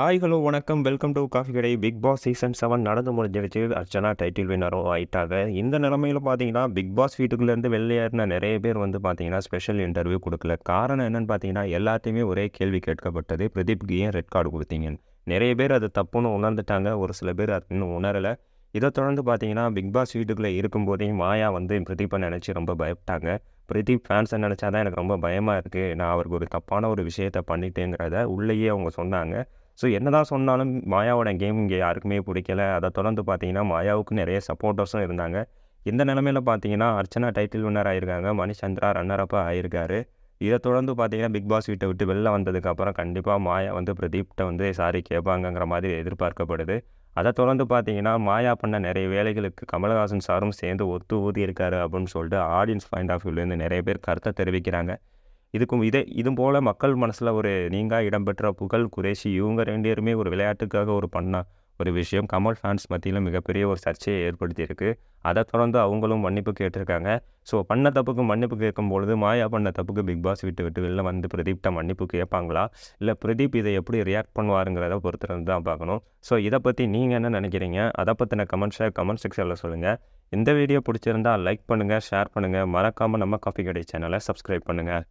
hi hello வணக்கம் welcome to coffee கடை Bigg Boss season seven நடந்து முடிஞ்சிருச்சு அர்ச்சனா டைட்டில் வினரும் ஆயிட்டாங்க இந்த நிலமையில் பார்த்தீங்கன்னா பிக் பாஸ் வீட்டுக்குள்ளேருந்து வெளியேறின நிறைய பேர் வந்து பார்த்தீங்கன்னா ஸ்பெஷல் இன்டர்வியூ கொடுக்கல காரணம் என்னென்னு பார்த்தீங்கன்னா எல்லாத்தையுமே ஒரே கேள்வி கேட்கப்பட்டது பிரதீப்க்கு ஏன் ரெட் கார்டு கொடுத்தீங்க நிறைய பேர் அது தப்புன்னு உணர்ந்துட்டாங்க ஒரு சில பேர் அது இன்னும் உணரலை இதை தொடர்ந்து பார்த்தீங்கன்னா பிக் பாஸ் வீட்டுக்குள்ளே இருக்கும்போதே மாயா வந்து பிரதீப்பை நினச்சி ரொம்ப பயப்பட்டாங்க பிரதீப் ஃபேன்ஸை நினச்சா தான் எனக்கு ரொம்ப பயமாக இருக்குது நான் அவருக்கு ஒரு தப்பான ஒரு விஷயத்தை பண்ணிட்டேங்கிறத உள்ளேயே அவங்க சொன்னாங்க ஸோ என்ன தான் சொன்னாலும் மாயாவோட கேம் இங்கே யாருக்குமே பிடிக்கல அதை தொடர்ந்து பார்த்தீங்கன்னா மாயாவுக்கு நிறைய சப்போர்ட்டர்ஸும் இருந்தாங்க இந்த நிலமையில் பார்த்தீங்கன்னா அர்ச்சனா டைட்டில் வின்னர் ஆகியிருக்காங்க மணிச்சந்திரா ரன்னரப்பாக ஆகியிருக்காரு இதை தொடர்ந்து பார்த்தீங்கன்னா பிக் பாஸ் வீட்டை விட்டு வெளில வந்ததுக்கப்புறம் கண்டிப்பாக மாயா வந்து பிரதீப்கிட்ட வந்து சாரி கேட்பாங்கங்கிற மாதிரி எதிர்பார்க்கப்படுது அதை தொடர்ந்து பார்த்தீங்கன்னா மாயா பண்ண நிறைய வேலைகளுக்கு கமலஹாசன் சாரும் சேர்ந்து ஒத்து ஊதி இருக்காரு அப்படின்னு சொல்லிட்டு ஆடியன்ஸ் பாயிண்ட் ஆஃப் வியூலேருந்து நிறைய பேர் கருத்தை தெரிவிக்கிறாங்க இதுக்கும் இதே இது போல் மக்கள் மனசில் ஒரு நீங்கள் இடம்பெற்ற புகழ் குறைஷி இவங்க ரெண்டேருமே ஒரு விளையாட்டுக்காக ஒரு பண்ண ஒரு விஷயம் கமல் ஃபேன்ஸ் மத்தியில் மிகப்பெரிய ஒரு சர்ச்சையை ஏற்படுத்தியிருக்கு அதை தொடர்ந்து அவங்களும் மன்னிப்பு கேட்டிருக்காங்க ஸோ பண்ண தப்புக்கு மன்னிப்பு கேட்கும்பொழுது மாயா பண்ண தப்புக்கு பிக் பாஸ் விட்டு விட்டு வெளில வந்து பிரதீப்கிட்ட மன்னிப்பு கேட்பாங்களா இல்லை பிரதீப் இதை எப்படி ரியாக்ட் பண்ணுவாருங்கிறத பொறுத்திருந்து தான் பார்க்கணும் ஸோ இதை பற்றி நீங்கள் என்ன நினைக்கிறீங்க அதை பற்றின கமெண்ட்ஸை கமெண்ட் செக்ஷனில் சொல்லுங்கள் இந்த வீடியோ பிடிச்சிருந்தால் லைக் பண்ணுங்கள் ஷேர் பண்ணுங்கள் மறக்காமல் நம்ம காஃபி கடை சேனலை சப்ஸ்கிரைப் பண்ணுங்கள்